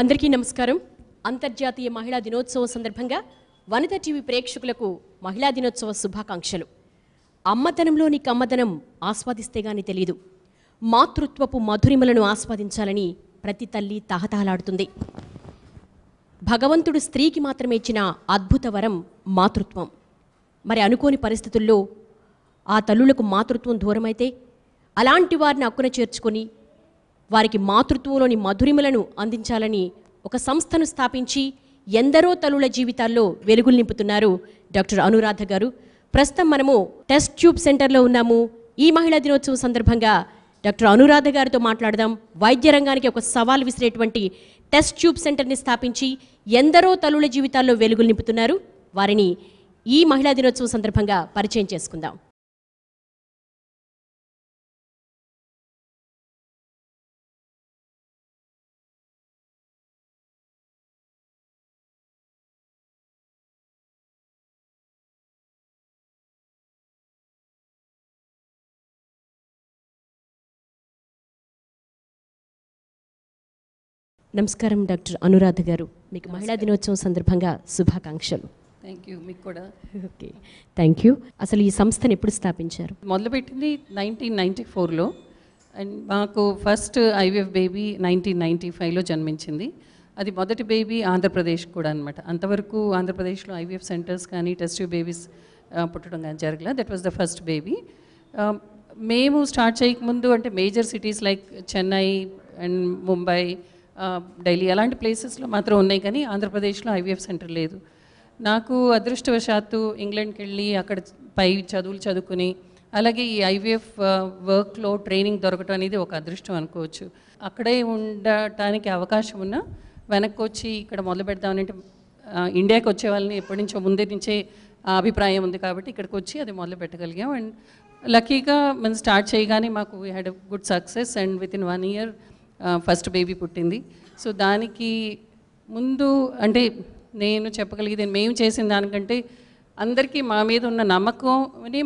అందరికీ నమస్కారం అంతర్జాతీయ మహిళా దినోత్సవం సందర్భంగా వనిత టీవీ ప్రేక్షకులకు మహిళా దినోత్సవ శుభాకాంక్షలు అమ్మతనంలోని కమ్మదనం ఆస్వాదిస్తే గాని తెలియదు మాతృత్వపు మధురిమలను ఆస్వాదించాలని ప్రతి తల్లి తహతహలాడుతుంది భగవంతుడు స్త్రీకి మాత్రమే ఇచ్చిన అద్భుత వరం మాతృత్వం మరి అనుకోని పరిస్థితుల్లో ఆ తల్లులకు మాతృత్వం దూరమైతే అలాంటి వారిని అక్కున చేర్చుకొని వారికి మాతృత్వంలోని మధురిమలను అందించాలని ఒక సంస్థను స్థాపించి ఎందరో తల్లుల జీవితాల్లో వెలుగులు నింపుతున్నారు డాక్టర్ అనురాధ గారు ప్రస్తుతం మనము టెస్ట్ ట్యూబ్ సెంటర్లో ఉన్నాము ఈ మహిళా దినోత్సవం సందర్భంగా డాక్టర్ అనురాధ గారితో మాట్లాడదాం వైద్య రంగానికి ఒక సవాల్ విసిరేటువంటి టెస్ట్ ట్యూబ్ సెంటర్ని స్థాపించి ఎందరో తల్లుల జీవితాల్లో వెలుగులు నింపుతున్నారు వారిని ఈ మహిళా దినోత్సవం సందర్భంగా పరిచయం చేసుకుందాం నమస్కారం డాక్టర్ అనురాధ గారు మీకు మహిళా దినోత్సవం సందర్భంగా శుభాకాంక్షలు థ్యాంక్ యూ మీకు కూడా ఓకే థ్యాంక్ యూ అసలు ఈ సంస్థను ఎప్పుడు స్థాపించారు మొదలుపెట్టింది నైన్టీన్ నైంటీ ఫోర్లో అండ్ మాకు first IVF baby nineteen ninety ఫైవ్లో జన్మించింది అది మొదటి బేబీ ఆంధ్రప్రదేశ్ కూడా అనమాట అంతవరకు ఆంధ్రప్రదేశ్లో ఐవిఎఫ్ సెంటర్స్ కానీ టెస్ట్ బేబీస్ పుట్టడం కానీ జరగలేదు that was the first baby మేము స్టార్ట్ చేయకముందు అంటే major cities like Chennai and Mumbai Delhi అలాంటి ప్లేసెస్లో మాత్రం ఉన్నాయి కానీ ఆంధ్రప్రదేశ్లో ఐవీఎఫ్ సెంటర్ లేదు నాకు అదృష్టవశాత్తు ఇంగ్లాండ్కి వెళ్ళి అక్కడ పై చదువులు చదువుకుని అలాగే ఈ ఐవీఎఫ్ వర్క్లో ట్రైనింగ్ దొరకటం అనేది ఒక అదృష్టం అనుకోవచ్చు అక్కడే ఉండటానికి అవకాశం ఉన్న వెనక్కి వచ్చి ఇక్కడ మొదలు పెడదామనంటే ఇండియాకి వచ్చే వాళ్ళని ఎప్పటి నుంచో ముందే నుంచే అభిప్రాయం ఉంది కాబట్టి ఇక్కడికి వచ్చి అది మొదలు పెట్టగలిగాం అండ్ లక్కీగా మేము స్టార్ట్ చేయగానే మాకు had good success and with in one year first baby పుట్టింది సో దానికి ముందు అంటే నేను చెప్పగలిగేది మేము చేసిన దానికంటే అందరికీ మా మీద ఉన్న నమ్మకం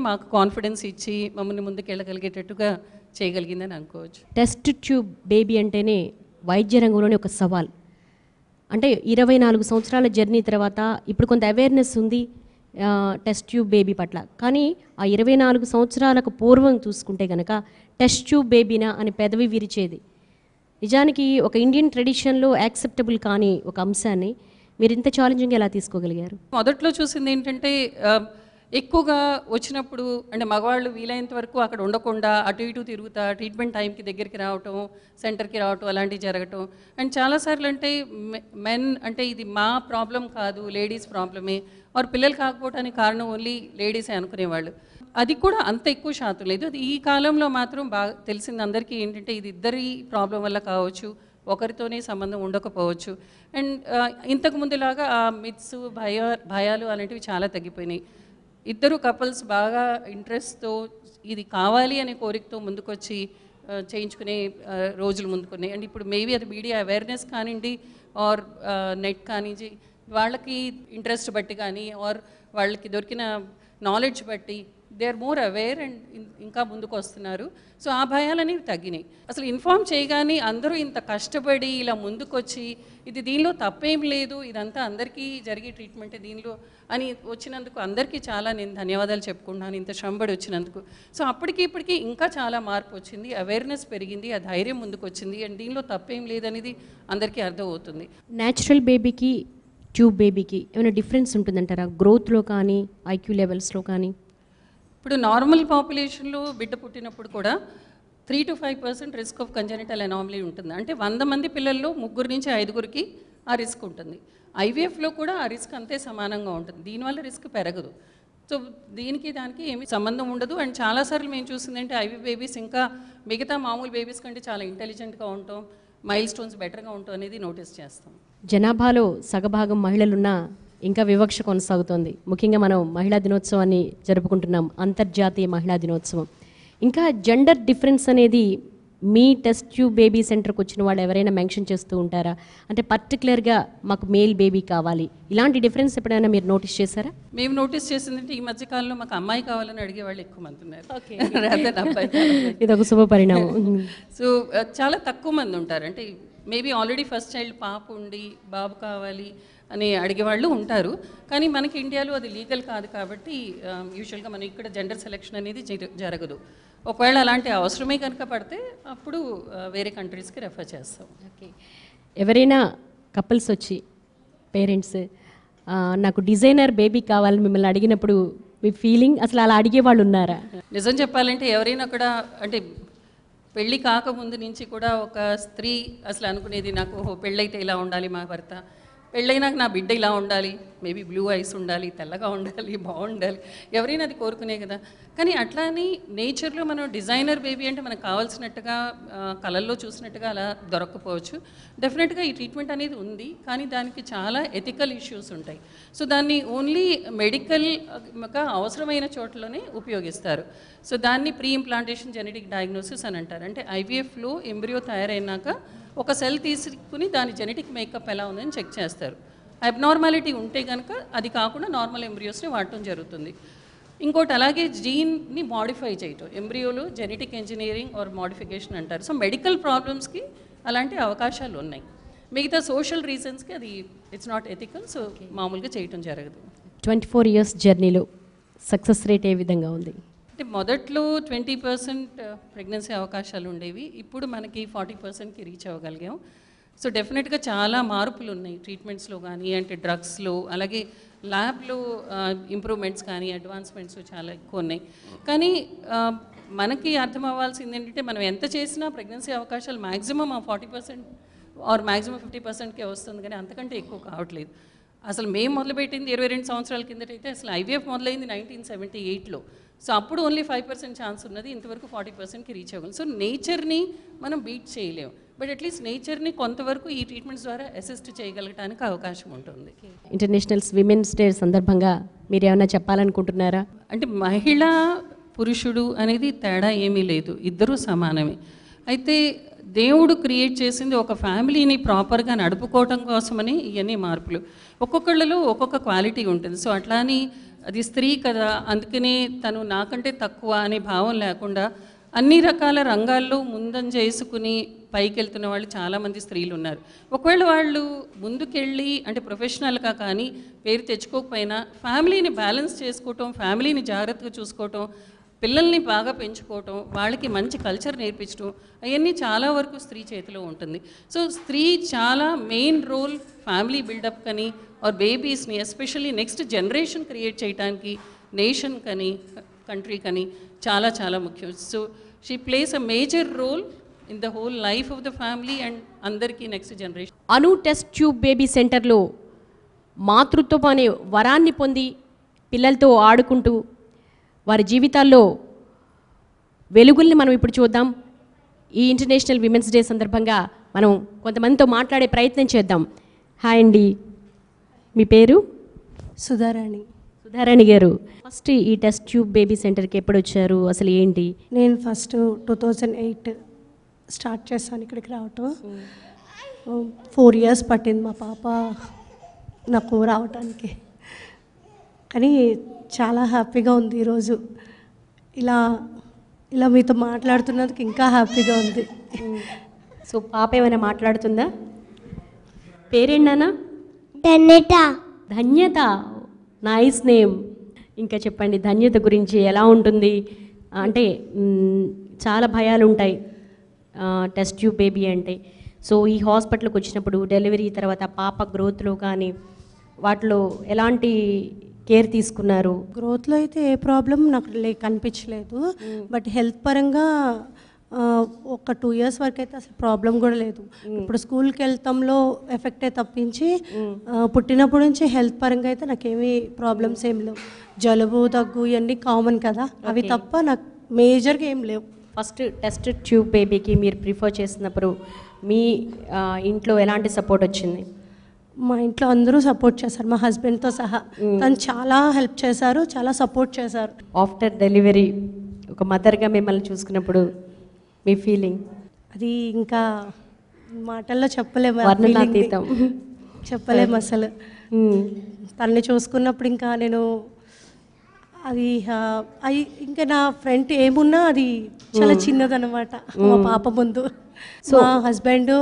మాకు కాన్ఫిడెన్స్ ఇచ్చి మమ్మల్ని ముందుకు వెళ్ళగలిగేటట్టుగా చేయగలిగిందని అనుకోవచ్చు టెస్ట్ ట్యూబ్ బేబీ అంటేనే వైద్య రంగంలోనే ఒక సవాల్ అంటే ఇరవై నాలుగు సంవత్సరాల జర్నీ తర్వాత ఇప్పుడు కొంత అవేర్నెస్ ఉంది టెస్ట్ ట్యూబ్ బేబీ పట్ల కానీ ఆ ఇరవై నాలుగు సంవత్సరాలకు పూర్వం చూసుకుంటే కనుక టెస్ట్ ట్యూబ్ బేబీనా అని పెదవి విరిచేది నిజానికి ఒక ఇండియన్ ట్రెడిషన్లో యాక్సెప్టబుల్ కాని ఒక అంశాన్ని మీరు ఇంత ఛాలెంజింగ్ ఎలా తీసుకోగలిగారు మొదట్లో చూసింది ఏంటంటే ఎక్కువగా వచ్చినప్పుడు అంటే మగవాళ్ళు వీలైనంత వరకు అక్కడ ఉండకుండా అటు ఇటు తిరుగుతా ట్రీట్మెంట్ టైంకి దగ్గరికి రావటం సెంటర్కి రావటం అలాంటివి జరగటం అండ్ చాలాసార్లు అంటే మెన్ అంటే ఇది మా ప్రాబ్లం కాదు లేడీస్ ప్రాబ్లమే వారు పిల్లలు కాకపోవటానికి కారణం ఓన్లీ లేడీసే అనుకునేవాళ్ళు అది కూడా అంత ఎక్కువ శాతం లేదు అది ఈ కాలంలో మాత్రం బాగా తెలిసింది అందరికీ ఏంటంటే ఇది ఇద్దరి ప్రాబ్లం వల్ల కావచ్చు ఒకరితోనే సంబంధం ఉండకపోవచ్చు అండ్ ఇంతకు ముందులాగా ఆ మిత్స్ భయ భయాలు అలాంటివి చాలా తగ్గిపోయినాయి ఇద్దరు కపుల్స్ బాగా ఇంట్రెస్ట్తో ఇది కావాలి అనే కోరికతో ముందుకొచ్చి చేయించుకునే రోజులు ముందుకున్నాయి అండ్ ఇప్పుడు మేబీ అది మీడియా అవేర్నెస్ కానివ్వండి ఆర్ నెట్ కానివ్వండి వాళ్ళకి ఇంట్రెస్ట్ బట్టి కానీ ఆర్ వాళ్ళకి దొరికిన నాలెడ్జ్ బట్టి they are more aware and ఇంకా ముందుకు వస్తున్నారు సో ఆ భయాలనేవి తగ్గినాయి అసలు ఇన్ఫామ్ చేయగానే అందరూ ఇంత కష్టపడి ఇలా ముందుకొచ్చి ఇది దీనిలో తప్పేం లేదు ఇదంతా అందరికీ జరిగే ట్రీట్మెంట్ దీనిలో అని వచ్చినందుకు అందరికీ చాలా నేను ధన్యవాదాలు చెప్పుకుంటున్నాను ఇంత శ్రమబడి వచ్చినందుకు సో అప్పటికి ఇప్పటికీ ఇంకా చాలా మార్పు వచ్చింది అవేర్నెస్ పెరిగింది ఆ ధైర్యం ముందుకు వచ్చింది అండ్ దీనిలో తప్పేం లేదనేది అందరికీ అర్థమవుతుంది న్యాచురల్ బేబీకి ట్యూబ్ బేబీకి ఏమైనా డిఫరెన్స్ ఉంటుందంటారా గ్రోత్లో కానీ ఐక్యూ లెవెల్స్లో కానీ ఇప్పుడు నార్మల్ పాపులేషన్లో బిడ్డ పుట్టినప్పుడు కూడా three to five percent risk of congenital anomaly ఉంటుంది అంటే వంద మంది పిల్లల్లో ముగ్గురు నుంచి ఐదుగురికి ఆ రిస్క్ ఉంటుంది ఐవీఎఫ్లో కూడా ఆ రిస్క్ అంతే సమానంగా ఉంటుంది దీనివల్ల రిస్క్ పెరగదు సో దీనికి దానికి ఏమి సంబంధం ఉండదు అండ్ చాలాసార్లు మేము చూసింది అంటే ఐవీ బేబీస్ ఇంకా మిగతా మామూలు బేబీస్ కంటే చాలా ఇంటెలిజెంట్గా ఉంటాం మైల్ స్టోన్స్ బెటర్గా ఉంటాం అనేది నోటీస్ చేస్తాం జనాభాలో సగభాగం మహిళలున్న ఇంకా వివక్ష కొనసాగుతోంది ముఖ్యంగా మనం మహిళా దినోత్సవాన్ని జరుపుకుంటున్నాం అంతర్జాతీయ మహిళా దినోత్సవం ఇంకా జెండర్ డిఫరెన్స్ అనేది మీ టెస్ట్ ట్యూబ్ బేబీ సెంటర్కి వచ్చిన వాళ్ళు ఎవరైనా మెన్షన్ చేస్తూ ఉంటారా అంటే పర్టికులర్గా మాకు మేల్ బేబీ కావాలి ఇలాంటి డిఫరెన్స్ ఎప్పుడైనా మీరు నోటీస్ చేశారా మేము నోటీస్ చేసిందంటే ఈ మధ్య కాలంలో మాకు అమ్మాయి కావాలని అడిగే వాళ్ళు ఎక్కువ మంది ఉన్నారు ఇది ఒక శుభ పరిణామం సో uh, చాలా తక్కువ మంది ఉంటారు అంటే మేబీ ఆల్రెడీ ఫస్ట్ చైల్డ్ పాప ఉండి బాబు కావాలి అని అడిగేవాళ్ళు ఉంటారు కానీ మనకి ఇండియాలో అది లీగల్ కాదు కాబట్టి యూజువల్గా మనం ఇక్కడ జెండర్ సెలెక్షన్ అనేది జరగదు ఒకవేళ అలాంటి అవసరమే కనుక పడితే అప్పుడు వేరే కంట్రీస్కి రెఫర్ చేస్తాం ఓకే ఎవరైనా కపుల్స్ వచ్చి పేరెంట్స్ నాకు డిజైనర్ బేబీ కావాలని మిమ్మల్ని అడిగినప్పుడు మీ ఫీలింగ్ అసలు అలా అడిగే వాళ్ళు ఉన్నారా నిజం చెప్పాలంటే ఎవరైనా కూడా అంటే పెళ్ళి కాకముందు నుంచి కూడా ఒక స్త్రీ అసలు అనుకునేది నాకు పెళ్ళైతే ఇలా ఉండాలి మా భర్త పెళ్ళైనాక నా బిడ్డ ఇలా ఉండాలి మేబీ బ్లూ ఐస్ ఉండాలి తెల్లగా ఉండాలి బాగుండాలి ఎవరైనా అది కోరుకునే కదా కానీ అట్లా అని నేచర్లో మనం డిజైనర్ బేబీ అంటే మనకు కావాల్సినట్టుగా కళల్లో చూసినట్టుగా అలా దొరకకపోవచ్చు డెఫినెట్గా ఈ ట్రీట్మెంట్ అనేది ఉంది కానీ దానికి చాలా ఎథికల్ ఇష్యూస్ ఉంటాయి సో దాన్ని ఓన్లీ ఒక అవసరమైన చోట్లనే ఉపయోగిస్తారు సో దాన్ని ప్రీ ఇంప్లాంటేషన్ జెనెటిక్ డయాగ్నోసిస్ అని అంటారు అంటే ఐవీఎఫ్లో ఎంబ్రియో తయారైనాక ఒక సెల్ తీసుకుని దాని జెనెటిక్ మేకప్ ఎలా ఉందని చెక్ చేస్తారు అబ్నార్మాలిటీ ఉంటే కనుక అది కాకుండా నార్మల్ ఎంబ్రియోస్ని వాడటం జరుగుతుంది ఇంకోటి అలాగే జీన్ని మాడిఫై చేయటం ఎంబ్రియోలు జెనెటిక్ ఇంజనీరింగ్ ఆర్ మాడిఫికేషన్ అంటారు సో మెడికల్ ప్రాబ్లమ్స్కి అలాంటి అవకాశాలు ఉన్నాయి మిగతా సోషల్ రీజన్స్కి అది ఇట్స్ నాట్ ఎథికల్ సో మామూలుగా చేయటం జరగదు ట్వంటీ ఫోర్ ఇయర్స్ జర్నీలో సక్సెస్ రేట్ ఏ విధంగా ఉంది అంటే మొదట్లో ట్వంటీ పర్సెంట్ uh, ప్రెగ్నెన్సీ అవకాశాలు ఉండేవి ఇప్పుడు మనకి ఫార్టీ పర్సెంట్కి రీచ్ అవ్వగలిగాం సో డెఫినెట్గా చాలా మార్పులు ఉన్నాయి ట్రీట్మెంట్స్లో కానీ అంటే డ్రగ్స్లో అలాగే ల్యాబ్లో uh, ఇంప్రూవ్మెంట్స్ కానీ అడ్వాన్స్మెంట్స్ చాలా ఎక్కువ ఉన్నాయి కానీ uh, మనకి అర్థం అవ్వాల్సింది ఏంటంటే మనం ఎంత చేసినా ప్రెగ్నెన్సీ అవకాశాలు మ్యాక్సిమం ఆ forty percent or maximum fifty పర్సెంట్కే వస్తుంది కానీ అంతకంటే ఎక్కువ కావట్లేదు అసలు మేము మొదలుపెట్టింది ఇరవై రెండు సంవత్సరాల కిందటైతే అసలు ఐవీఎఫ్ మొదలైంది నైన్టీన్ సెవెంటీ ఎయిట్లో సో అప్పుడు ఓన్లీ ఫైవ్ పర్సెంట్ ఛాన్స్ ఉన్నది ఇంతవరకు ఫార్టీ పర్సెంట్కి రీచ్ అవ్వగలం సో నేచర్ని మనం బీట్ చేయలేము బట్ అట్లీస్ట్ నేచర్ని కొంతవరకు ఈ ట్రీట్మెంట్స్ ద్వారా అసిస్ట్ చేయగలగడానికి అవకాశం ఉంటుంది ఇంటర్నేషనల్ విమెన్స్ డే సందర్భంగా మీరు ఏమైనా చెప్పాలనుకుంటున్నారా అంటే మహిళ పురుషుడు అనేది తేడా ఏమీ లేదు ఇద్దరూ సమానమే అయితే దేవుడు క్రియేట్ చేసింది ఒక ఫ్యామిలీని ప్రాపర్గా నడుపుకోవటం కోసమని ఇవన్నీ మార్పులు ఒక్కొక్కళ్ళలో ఒక్కొక్క క్వాలిటీ ఉంటుంది సో అట్లా అని అది స్త్రీ కదా అందుకనే తను నాకంటే తక్కువ అనే భావం లేకుండా అన్ని రకాల రంగాల్లో ముందంజేసుకుని పైకి వెళ్తున్న వాళ్ళు చాలామంది స్త్రీలు ఉన్నారు ఒకవేళ వాళ్ళు ముందుకెళ్ళి అంటే ప్రొఫెషనల్గా కానీ పేరు తెచ్చుకోకపోయినా ఫ్యామిలీని బ్యాలెన్స్ చేసుకోవటం ఫ్యామిలీని జాగ్రత్తగా చూసుకోవటం పిల్లల్ని బాగా పెంచుకోవటం వాళ్ళకి మంచి కల్చర్ నేర్పించడం అవన్నీ చాలా వరకు స్త్రీ చేతిలో ఉంటుంది సో స్త్రీ చాలా మెయిన్ రోల్ ఫ్యామిలీ బిల్డప్ కానీ ఆర్ బేబీస్ని ఎస్పెషల్లీ నెక్స్ట్ జనరేషన్ క్రియేట్ చేయడానికి నేషన్ కానీ కంట్రీ కానీ చాలా చాలా ముఖ్యం so she places a major role in the whole life of the family and అందరికీ నెక్స్ట్ జనరేషన్ అను టెస్ట్ ట్యూబ్ బేబీ సెంటర్లో మాతృత్వం అనే వరాన్ని పొంది పిల్లలతో ఆడుకుంటూ వారి జీవితాల్లో వెలుగుల్ని మనం ఇప్పుడు చూద్దాం ఈ ఇంటర్నేషనల్ విమెన్స్ డే సందర్భంగా మనం కొంతమందితో మాట్లాడే ప్రయత్నం చేద్దాం హాయ్ అండి మీ పేరు సుధారాణి సుధారాణి గారు ఫస్ట్ ఈ టెస్ట్ ట్యూబ్ బేబీ సెంటర్కి ఎప్పుడు వచ్చారు అసలు ఏంటి నేను first two thousand eight start చేస్తాను ఇక్కడికి రావటం hmm. ఫోర్ ఇయర్స్ పట్టింది మా పాప నాకు రావటానికి కానీ చాలా హ్యాపీగా ఉంది ఈరోజు ఇలా ఇలా మీతో మాట్లాడుతున్నందుకు ఇంకా హ్యాపీగా ఉంది సో పాప ఏమైనా మాట్లాడుతుందా పేరేనా ధన్యత ధన్యత నైస్ నేమ్ ఇంకా చెప్పండి ధన్యత గురించి ఎలా ఉంటుంది అంటే చాలా భయాలు ఉంటాయి టెస్ట్ ట్యూబ్ బేబీ అంటే సో ఈ హాస్పిటల్కి వచ్చినప్పుడు డెలివరీ తర్వాత పాప గ్రోత్లో కానీ వాటిలో ఎలాంటి కేర్ తీసుకున్నారు గ్రోత్లో అయితే ఏ ప్రాబ్లం నాకు లే కనిపించలేదు బట్ hmm. హెల్త్ పరంగా ఒక టూ ఇయర్స్ వరకు అయితే అసలు ప్రాబ్లం కూడా లేదు hmm. ఇప్పుడు స్కూల్కి వెళ్తాంలో ఎఫెక్టే తప్పించి hmm. పుట్టినప్పటి నుంచి హెల్త్ పరంగా అయితే నాకేమీ ప్రాబ్లమ్స్ ఏం లేవు జలుబు దగ్గు ఇవన్నీ కామన్ కదా అవి తప్ప నాకు మేజర్గా ఏం లేవు ఫస్ట్ టెస్ట్ ట్యూబ్ బేబీకి మీరు ప్రిఫర్ చేసినప్పుడు మీ ఇంట్లో ఎలాంటి సపోర్ట్ వచ్చింది మా ఇంట్లో అందరూ సపోర్ట్ చేశారు మా హస్బెండ్తో సహా తను చాలా హెల్ప్ చేశారు చాలా సపోర్ట్ చేశారు ఆఫ్టర్ డెలివరీ ఒక మదర్గా మిమ్మల్ని చూసుకున్నప్పుడు మీ ఫీలింగ్ అది ఇంకా మాటల్లో చెప్పలేము చెప్పలేము అసలు తన్ని చూసుకున్నప్పుడు ఇంకా నేను అది అవి ఇంకా నా ఫ్రెండ్ ఏమున్నా అది చాలా చిన్నది అనమాట మా పాప ముందు సో మా హస్బెండ్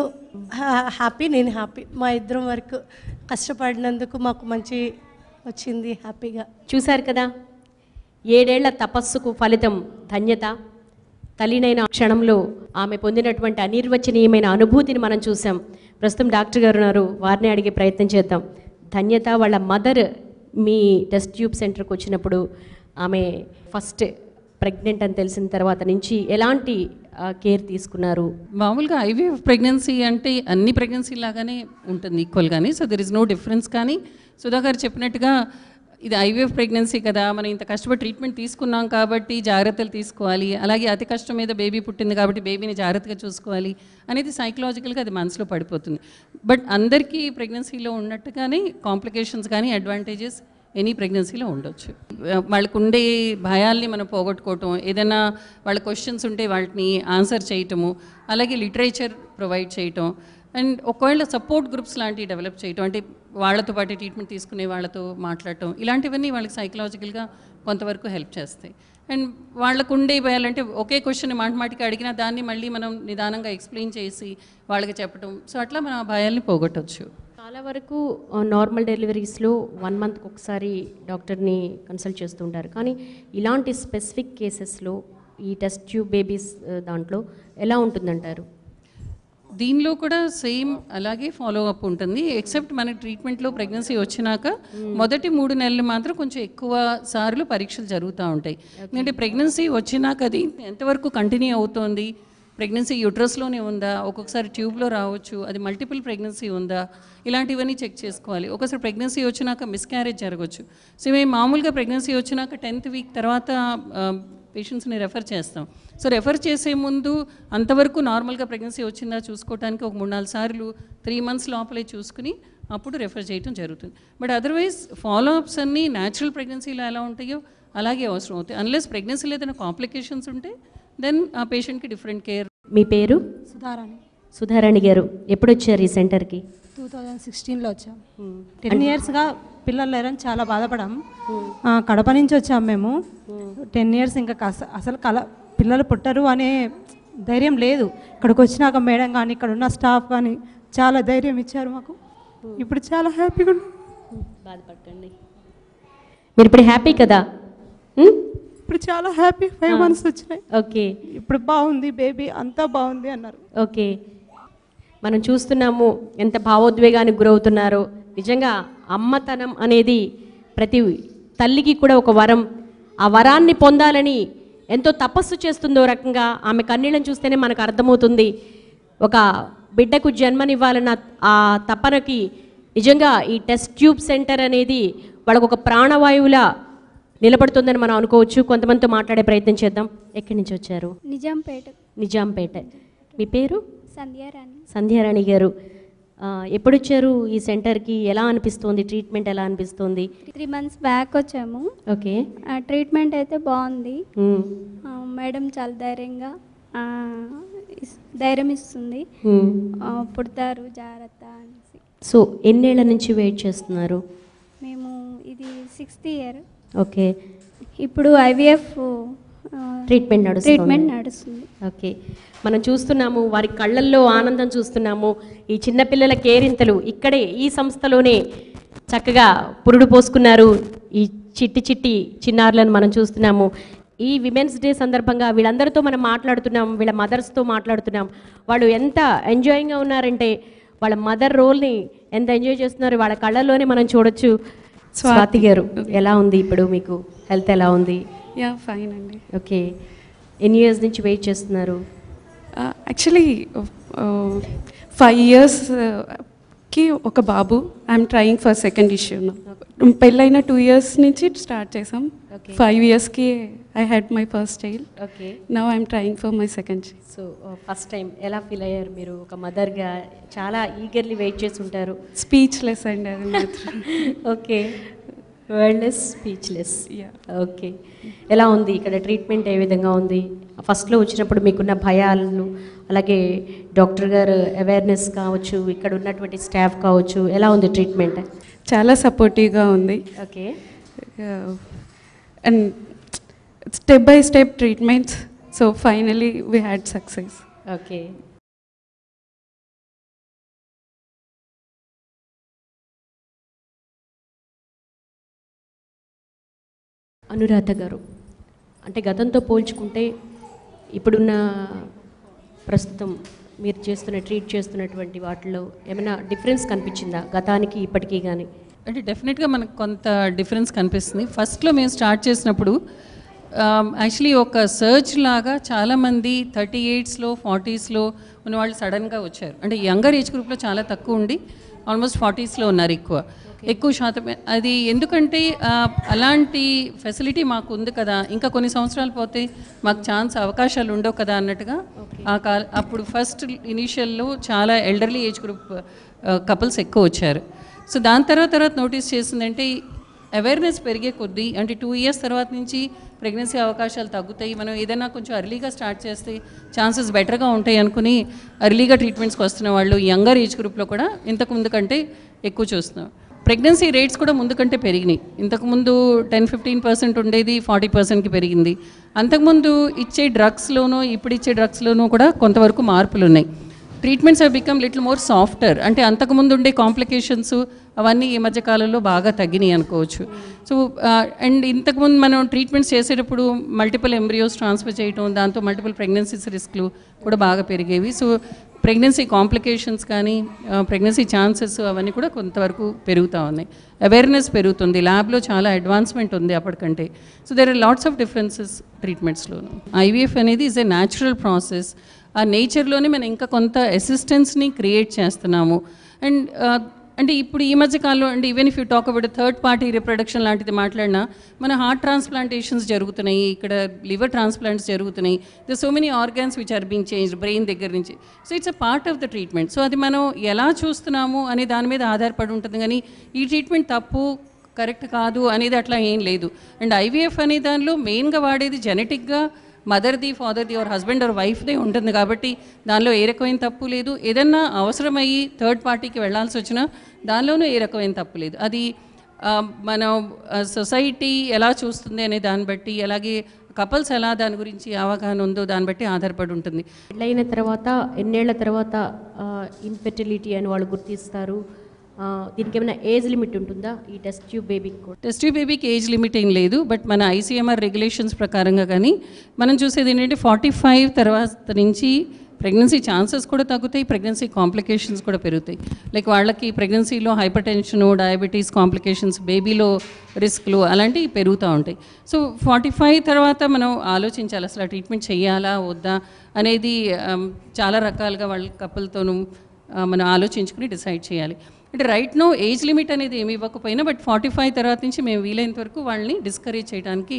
హ్యాపీ నేను హ్యాపీ మా ఇద్దరం వర్క్ కష్టపడినందుకు మాకు మంచి వచ్చింది హ్యాపీగా చూశారు కదా ఏడేళ్ల తపస్సుకు ఫలితం ధన్యత తల్లినైన క్షణంలో ఆమె పొందినటువంటి అనిర్వచనీయమైన అనుభూతిని మనం చూసాం ప్రస్తుతం డాక్టర్ గారు ఉన్నారు వారిని అడిగే ప్రయత్నం చేద్దాం ధన్యత వాళ్ళ మదర్ మీ టెస్ట్ ట్యూబ్ సెంటర్కి వచ్చినప్పుడు ఆమె ఫస్ట్ ప్రెగ్నెంట్ అని తెలిసిన తర్వాత నుంచి ఎలాంటి కేర్ తీసుకున్నారు మామూలుగా ఐవీఎఫ్ ప్రెగ్నెన్సీ అంటే అన్ని ప్రెగ్నెన్సీ లాగానే ఉంటుంది ఈక్వల్ కానీ so there is no difference కానీ సుధాకర్ చెప్పినట్టుగా ఇది ఐవీఎఫ్ ప్రెగ్నెన్సీ కదా మనం ఇంత కష్టపడి ట్రీట్మెంట్ తీసుకున్నాం కాబట్టి జాగ్రత్తలు తీసుకోవాలి అలాగే అతి కష్టం మీద బేబీ పుట్టింది కాబట్టి బేబీని జాగ్రత్తగా చూసుకోవాలి అనేది సైకలాజికల్గా అది మనసులో పడిపోతుంది బట్ అందరికీ ప్రెగ్నెన్సీలో ఉన్నట్టుగానే కాంప్లికేషన్స్ కానీ అడ్వాంటేజెస్ ఎనీ ప్రెగ్నెన్సీలో ఉండొచ్చు వాళ్ళకు ఉండే భయాల్ని మనం పోగొట్టుకోవటం ఏదైనా వాళ్ళ క్వశ్చన్స్ ఉంటే వాటిని ఆన్సర్ చేయటము అలాగే లిటరేచర్ ప్రొవైడ్ చేయటం అండ్ ఒకవేళ సపోర్ట్ గ్రూప్స్ లాంటివి డెవలప్ చేయటం అంటే వాళ్ళతో పాటు ట్రీట్మెంట్ తీసుకునే వాళ్ళతో మాట్లాడటం ఇలాంటివన్నీ వాళ్ళకి సైకలాజికల్గా కొంతవరకు హెల్ప్ చేస్తాయి అండ్ వాళ్ళకు ఉండే భయాలంటే ఒకే క్వశ్చన్ మాట మాటికి అడిగినా దాన్ని మళ్ళీ మనం నిదానంగా ఎక్స్ప్లెయిన్ చేసి వాళ్ళకి చెప్పడం సో అట్లా మనం ఆ భయాల్ని పోగొట్టవచ్చు చాలా వరకు నార్మల్ డెలివరీస్లో వన్ మంత్కి ఒకసారి డాక్టర్ని కన్సల్ట్ చేస్తుంటారు కానీ ఇలాంటి స్పెసిఫిక్ కేసెస్లో ఈ టెస్ట్ ట్యూబ్ బేబీస్ దాంట్లో ఎలా ఉంటుందంటారు దీనిలో కూడా సేమ్ అలాగే ఫాలో అప్ ఉంటుంది ఎక్సెప్ట్ మన ట్రీట్మెంట్లో ప్రెగ్నెన్సీ వచ్చినాక మొదటి మూడు నెలలు మాత్రం కొంచెం ఎక్కువ సార్లు పరీక్షలు జరుగుతూ ఉంటాయి ఎందుకంటే ప్రెగ్నెన్సీ వచ్చినాక అది ఎంతవరకు కంటిన్యూ అవుతోంది ప్రెగ్నెన్సీ యూట్రస్లోనే ఉందా ఒక్కొక్కసారి ట్యూబ్లో రావచ్చు అది మల్టిపుల్ ప్రెగ్నెన్సీ ఉందా ఇలాంటివన్నీ చెక్ చేసుకోవాలి ఒకసారి ప్రెగ్నెన్సీ వచ్చినాక మిస్క్యారేజ్ జరగవచ్చు సో మేము మామూలుగా ప్రెగ్నెన్సీ వచ్చినాక టెన్త్ వీక్ తర్వాత పేషెంట్స్ని రెఫర్ చేస్తాం సో రెఫర్ చేసే ముందు అంతవరకు నార్మల్గా ప్రెగ్నెన్సీ వచ్చిందా చూసుకోవడానికి ఒక మూడు నాలుగు సార్లు త్రీ మంత్స్ లోపలే చూసుకుని అప్పుడు రెఫర్ చేయటం జరుగుతుంది బట్ అదర్వైజ్ ఫాలో అప్స్ అన్నీ న్యాచురల్ ప్రెగ్నెన్సీలో ఎలా ఉంటాయో అలాగే అవసరం అవుతాయి అన్లెస్ ప్రెగ్నెన్సీలో ఏదైనా కాంప్లికేషన్స్ ఉంటే దెన్ ఆ పేషెంట్కి డిఫరెంట్ కేర్ మీ పేరు సుధారాణి సుధారాణి గారు ఎప్పుడు వచ్చారు ఈ సెంటర్కి టూ థౌజండ్ సిక్స్టీన్లో వచ్చాం టెన్ hmm. ఇయర్స్గా పిల్లలు లేరని చాలా బాధపడాం hmm. కడప నుంచి వచ్చాం మేము టెన్ hmm. ఇయర్స్ ఇంకా అసలు కల పిల్లలు పుట్టరు అనే ధైర్యం లేదు ఇక్కడికి వచ్చినాక మేడం కానీ ఇక్కడ ఉన్న స్టాఫ్ కానీ చాలా ధైర్యం ఇచ్చారు మాకు ఇప్పుడు చాలా హ్యాపీగా బాధపడకండి మీరు ఇప్పుడు హ్యాపీ కదా ఇప్పుడు చాలా హ్యాపీ ఫైవ్ ah. మంత్స్ వచ్చినాయి ఓకే ఇప్పుడు బాగుంది బేబీ అంతా బాగుంది అన్నారు ఓకే మనం చూస్తున్నాము ఎంత భావోద్వేగానికి గురవుతున్నారో నిజంగా అమ్మతనం అనేది ప్రతి తల్లికి కూడా ఒక వరం ఆ వరాన్ని పొందాలని ఎంతో తపస్సు చేస్తుందో రకంగా ఆమె కన్నీళ్ళని చూస్తేనే మనకు అర్థమవుతుంది ఒక బిడ్డకు జన్మనివ్వాలన్న ఆ తపనకి నిజంగా ఈ టెస్ట్ ట్యూబ్ సెంటర్ అనేది వాళ్ళకు ఒక ప్రాణవాయువులా నిలబడుతుందని మనం అనుకోవచ్చు కొంతమందితో మాట్లాడే ప్రయత్నం చేద్దాం ఎక్కడి నుంచి వచ్చారు నిజాంపేట నిజాంపేట మీ పేరు సంధ్యారాణి సంధ్యారాణి గారు ఎప్పుడు వచ్చారు ఈ సెంటర్కి ఎలా అనిపిస్తుంది ట్రీట్మెంట్ ఎలా అనిపిస్తుంది త్రీ మంత్స్ బ్యాక్ వచ్చాము ఓకే ట్రీట్మెంట్ అయితే బాగుంది మేడం చాలా ధైర్యంగా ధైర్యం ఇస్తుంది పుడతారు జాగ్రత్త అనేసి సో ఎన్నేళ్ల నుంచి వెయిట్ చేస్తున్నారు మేము ఇది సిక్స్త్ ఇయర్ ఓకే ఇప్పుడు ఐవీఎఫ్ ట్రీట్మెంట్ ట్రీట్మెంట్ నడుస్తుంది ఓకే మనం చూస్తున్నాము వారి కళ్ళల్లో ఆనందం చూస్తున్నాము ఈ చిన్నపిల్లల కేరింతలు ఇక్కడే ఈ సంస్థలోనే చక్కగా పురుడు పోసుకున్నారు ఈ చిట్టి చిట్టి చిన్నారులను మనం చూస్తున్నాము ఈ విమెన్స్ డే సందర్భంగా వీళ్ళందరితో మనం మాట్లాడుతున్నాం వీళ్ళ మదర్స్తో మాట్లాడుతున్నాం వాళ్ళు ఎంత ఎంజాయింగ్గా ఉన్నారంటే వాళ్ళ మదర్ రోల్ని ఎంత ఎంజాయ్ చేస్తున్నారు వాళ్ళ కళ్ళల్లోనే మనం చూడొచ్చు స్వాతి గారు ఎలా ఉంది ఇప్పుడు మీకు హెల్త్ ఎలా ఉంది యా ఫైన్ అండి ఓకే ఎన్ని ఇయర్స్ నుంచి వెయిట్ చేస్తున్నారు యాక్చువల్లీ ఫైవ్ ఇయర్స్కి ఒక బాబు I'm trying for second issue పెళ్ళైన టూ ఇయర్స్ నుంచి స్టార్ట్ చేసాం ఫైవ్ ఇయర్స్కి I had my first child okay now I'm trying for my second child so first time ఎలా ఫీల్ అయ్యారు మీరు ఒక మదర్గా చాలా ఈగర్లీ వెయిట్ చేసి ఉంటారు స్పీచ్లెస్ అండి అది ఓకే వర్డ్లెస్ స్పీచ్లెస్ ఓకే ఎలా ఉంది ఇక్కడ ట్రీట్మెంట్ ఏ విధంగా ఉంది ఫస్ట్లో వచ్చినప్పుడు మీకున్న భయాలను అలాగే డాక్టర్ గారు అవేర్నెస్ కావచ్చు ఇక్కడ ఉన్నటువంటి స్టాఫ్ కావచ్చు ఎలా ఉంది ట్రీట్మెంట్ చాలా సపోర్టివ్గా ఉంది okay and step by step treatments so finally we had success okay Anuradha గారు అంటే గతంతో పోల్చుకుంటే ఇప్పుడున్న ప్రస్తుతం మీరు చేస్తున్న ట్రీట్ చేస్తున్నటువంటి వాటిలో ఏమైనా డిఫరెన్స్ కనిపించిందా గతానికి ఇప్పటికీ కానీ అంటే డెఫినెట్గా మనకు కొంత డిఫరెన్స్ కనిపిస్తుంది ఫస్ట్లో మేము స్టార్ట్ చేసినప్పుడు యాక్చువల్లీ ఒక సర్చ్ లాగా చాలామంది థర్టీ ఎయిట్స్లో ఫార్టీస్లో ఉన్న వాళ్ళు సడన్గా వచ్చారు అంటే యంగర్ ఏజ్ గ్రూప్లో చాలా తక్కువ ఉండి ఆల్మోస్ట్ ఫార్టీస్లో ఉన్నారు ఎక్కువ ఎక్కువ శాతం అది ఎందుకంటే అలాంటి ఫెసిలిటీ మాకు ఉంది కదా ఇంకా కొన్ని సంవత్సరాలు పోతే మాకు ఛాన్స్ అవకాశాలు ఉండవు కదా అన్నట్టుగా ఆ కాల అప్పుడు ఫస్ట్ ఇనీషియల్లో చాలా ఎల్డర్లీ ఏజ్ గ్రూప్ కపుల్స్ ఎక్కువ వచ్చారు సో దాని తర్వాత తర్వాత నోటీస్ చేసిందంటే అవేర్నెస్ పెరిగే కొద్దీ అంటే టూ ఇయర్స్ తర్వాత నుంచి ప్రెగ్నెన్సీ అవకాశాలు తగ్గుతాయి మనం ఏదైనా కొంచెం అర్లీగా స్టార్ట్ చేస్తే ఛాన్సెస్ బెటర్గా ఉంటాయి అనుకుని అర్లీగా ట్రీట్మెంట్స్కి వస్తున్న వాళ్ళు యంగర్ ఏజ్ గ్రూప్లో కూడా ఇంతకుముందు కంటే ఎక్కువ చూస్తున్నాం ప్రెగ్నెన్సీ రేట్స్ కూడా ముందు కంటే పెరిగినాయి ఇంతకుముందు టెన్ ఫిఫ్టీన్ పర్సెంట్ ఉండేది ఫార్టీ పర్సెంట్కి పెరిగింది అంతకుముందు ఇచ్చే డ్రగ్స్లోనూ ఇప్పుడు ఇచ్చే డ్రగ్స్లోనూ కూడా కొంతవరకు మార్పులు ఉన్నాయి ట్రీట్మెంట్స్ అవి బికమ్ లిటిల్ మోర్ సాఫ్టర్ అంటే అంతకుముందు ఉండే కాంప్లికేషన్స్ అవన్నీ ఈ మధ్య కాలంలో బాగా తగ్గినాయి అనుకోవచ్చు సో అండ్ uh, ఇంతకుముందు మనం ట్రీట్మెంట్స్ చేసేటప్పుడు మల్టిపుల్ ఎంబ్రియోస్ ట్రాన్స్ఫర్ చేయడం దాంతో మల్టిపుల్ ప్రెగ్నెన్సీస్ రిస్క్లు కూడా బాగా పెరిగేవి సో ప్రెగ్నెన్సీ కాంప్లికేషన్స్ కానీ ప్రెగ్నెన్సీ ఛాన్సెస్ అవన్నీ కూడా కొంతవరకు పెరుగుతూ ఉన్నాయి అవేర్నెస్ పెరుగుతుంది ల్యాబ్లో చాలా అడ్వాన్స్మెంట్ ఉంది అప్పటికంటే so there are lots of differences ట్రీట్మెంట్స్లో ఐవీఎఫ్ అనేది ఈజ్ ఎ న్యాచురల్ ప్రాసెస్ ఆ నేచర్లోనే మనం ఇంకా కొంత అసిస్టెన్స్ని క్రియేట్ చేస్తున్నాము అండ్ అంటే ఇప్పుడు ఈ మధ్య కాలంలో అండి even if you talk about third party reproduction లాంటిది మాట్లాడినా మన హార్ట్ ట్రాన్స్ప్లాంటేషన్స్ జరుగుతున్నాయి ఇక్కడ లివర్ ట్రాన్స్ప్లాంట్స్ జరుగుతున్నాయి the so many organs which are being change brain దగ్గర నుంచి so it's a part of the treatment so అది మనం ఎలా చూస్తున్నాము అనే దాని మీద ఆధారపడి ఉంటుంది కానీ ఈ ట్రీట్మెంట్ తప్పు కరెక్ట్ కాదు అనేది అట్లా ఏం లేదు అండ్ ఐవీఎఫ్ అనే దానిలో మెయిన్గా వాడేది జెనెటిక్గా మదర్ది ఫాదర్ది ఆర్ హస్బెండ్ ఆర్ వైఫ్దే ఉంటుంది కాబట్టి దానిలో ఏ రకమైన తప్పు లేదు ఏదన్నా అవసరమయ్యి థర్డ్ పార్టీకి వెళ్లాల్సి వచ్చినా దానిలోనూ ఏ రకమైన తప్పు లేదు అది మన సొసైటీ ఎలా చూస్తుంది అనే దాన్ని బట్టి అలాగే కపల్స్ ఎలా దాని గురించి అవగాహన ఉందో దాన్ని బట్టి ఆధారపడి ఉంటుంది పెళ్ళైన తర్వాత ఎన్నేళ్ల తర్వాత ఇన్ఫెర్టిలిటీ అని వాళ్ళు గుర్తిస్తారు దీనికి ఏమైనా ఏజ్ లిమిట్ ఉంటుందా ఈ టెస్ట్ ట్యూబ్ బేబీకి కూడా టెస్ట్ ట్యూబ్ బేబీకి ఏజ్ లిమిట్ ఏం లేదు బట్ మన ఐసీఎంఆర్ రెగ్యులేషన్స్ ప్రకారంగా కానీ మనం చూసేది ఏంటంటే ఫార్టీ ఫైవ్ తర్వాత నుంచి ప్రెగ్నెన్సీ ఛాన్సెస్ కూడా తగ్గుతాయి ప్రెగ్నెన్సీ కాంప్లికేషన్స్ కూడా పెరుగుతాయి లైక్ వాళ్ళకి ప్రెగ్నెన్సీలో హైపర్ టెన్షన్ డయాబెటీస్ కాంప్లికేషన్స్ బేబీలో రిస్క్లు అలాంటివి పెరుగుతూ ఉంటాయి సో ఫార్టీ ఫైవ్ తర్వాత మనం ఆలోచించాలి అసలు ట్రీట్మెంట్ చేయాలా వద్దా అనేది చాలా రకాలుగా వాళ్ళ కప్పులతోనూ మనం ఆలోచించుకుని డిసైడ్ చేయాలి అంటే రైట్ నో ఏజ్ లిమిట్ అనేది ఏమి ఇవ్వకపోయినా బట్ ఫార్టీ ఫైవ్ తర్వాత నుంచి మేము వీలైనంత వరకు వాళ్ళని డిస్కరేజ్ చేయడానికి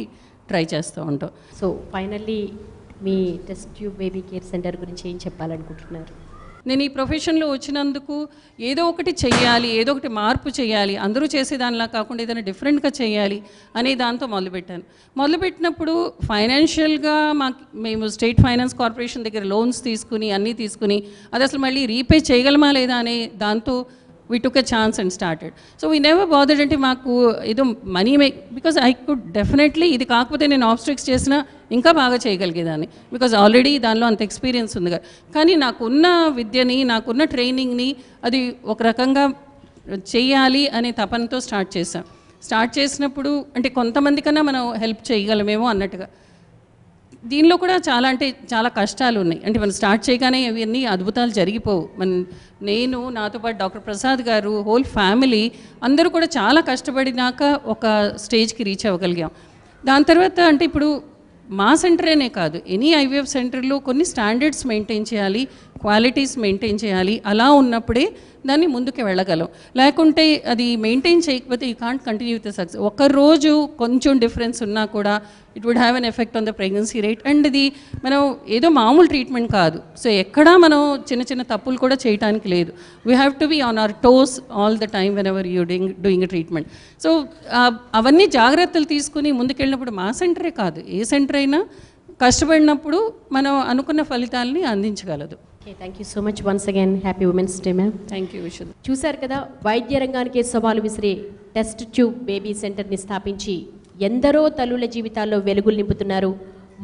ట్రై చేస్తూ ఉంటాం సో ఫైనల్లీ మీ test tube baby care centre గురించి ఏం చెప్పాలనుకుంటున్నారు నేను ఈ ప్రొఫెషన్లో వచ్చినందుకు ఏదో ఒకటి చెయ్యాలి ఏదో ఒకటి మార్పు చేయాలి అందరూ చేసేదానిలా కాకుండా ఏదైనా డిఫరెంట్గా చేయాలి అనే దాంతో మొదలుపెట్టాను మొదలుపెట్టినప్పుడు ఫైనాన్షియల్గా మాకు మేము స్టేట్ ఫైనాన్స్ కార్పొరేషన్ దగ్గర లోన్స్ తీసుకుని అన్నీ తీసుకుని అది అసలు మళ్ళీ రీపే చేయగలమా లేదా అనే దాంతో we took a chance and started so we never bothered అంటే మాకు ఏదో money make because I could definitely ఇది కాకపోతే నేను ఆబ్స్ట్రిక్స్ చేసినా ఇంకా బాగా చేయగలిగేదాన్ని బికాస్ ఆల్రెడీ దానిలో అంత ఎక్స్పీరియన్స్ ఉంది కానీ నాకున్న విద్యని నాకున్న ట్రైనింగ్ని అది ఒక రకంగా చేయాలి అనే తపనతో స్టార్ట్ చేశాను స్టార్ట్ చేసినప్పుడు అంటే కొంతమంది కన్నా మనం హెల్ప్ చేయగలమేమో అన్నట్టుగా దీనిలో కూడా చాలా అంటే చాలా కష్టాలు ఉన్నాయి అంటే మనం స్టార్ట్ చేయగానే ఇవన్నీ అద్భుతాలు జరిగిపోవు మన నేను నాతో పాటు డాక్టర్ ప్రసాద్ గారు హోల్ ఫ్యామిలీ అందరూ కూడా చాలా కష్టపడినాక ఒక స్టేజ్కి రీచ్ అవ్వగలిగాం దాని తర్వాత అంటే ఇప్పుడు మా సెంటరేనే కాదు ఎనీ ఐవీఎఫ్ సెంటర్లో కొన్ని స్టాండర్డ్స్ మెయింటైన్ చేయాలి క్వాలిటీస్ మెయింటైన్ చేయాలి అలా ఉన్నప్పుడే దాన్ని ముందుకు వెళ్ళగలం లేకుంటే అది మెయింటైన్ చేయకపోతే you can't continue with success ఒకరోజు కొంచెం డిఫరెన్స్ ఉన్నా కూడా it would have an effect on the pregnancy rate and ఇది మనం ఏదో మామూలు ట్రీట్మెంట్ కాదు సో ఎక్కడా మనం చిన్న చిన్న తప్పులు కూడా చేయడానికి లేదు we have to be on our toes all the time whenever you doing doing treatment so అవన్నీ జాగ్రత్తలు తీసుకుని ముందుకెళ్ళినప్పుడు మా సెంటరే కాదు ఏ సెంటర్ అయినా కష్టపడినప్పుడు మనం అనుకున్న ఫలితాలని అందించగలదు thank you so much once again happy women's day ma'am thank you విషు చూశారు కదా వైద్య రంగానికి సవాలు విసిరే టెస్ట్ ట్యూబ్ బేబీ సెంటర్ని స్థాపించి ఎందరో తల్లుల జీవితాల్లో వెలుగులు నింపుతున్నారు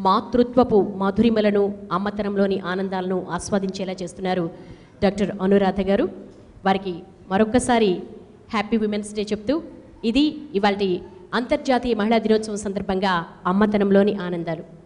మాతృత్వపు మాధురిమలను అమ్మతనంలోని ఆనందాలను ఆస్వాదించేలా చేస్తున్నారు డాక్టర్ అనురాధ గారు వారికి మరొక్కసారి హ్యాపీ విమెన్స్ డే చెప్తూ ఇది ఇవాళ అంతర్జాతీయ మహిళా దినోత్సవం సందర్భంగా అమ్మతనంలోని ఆనందాలు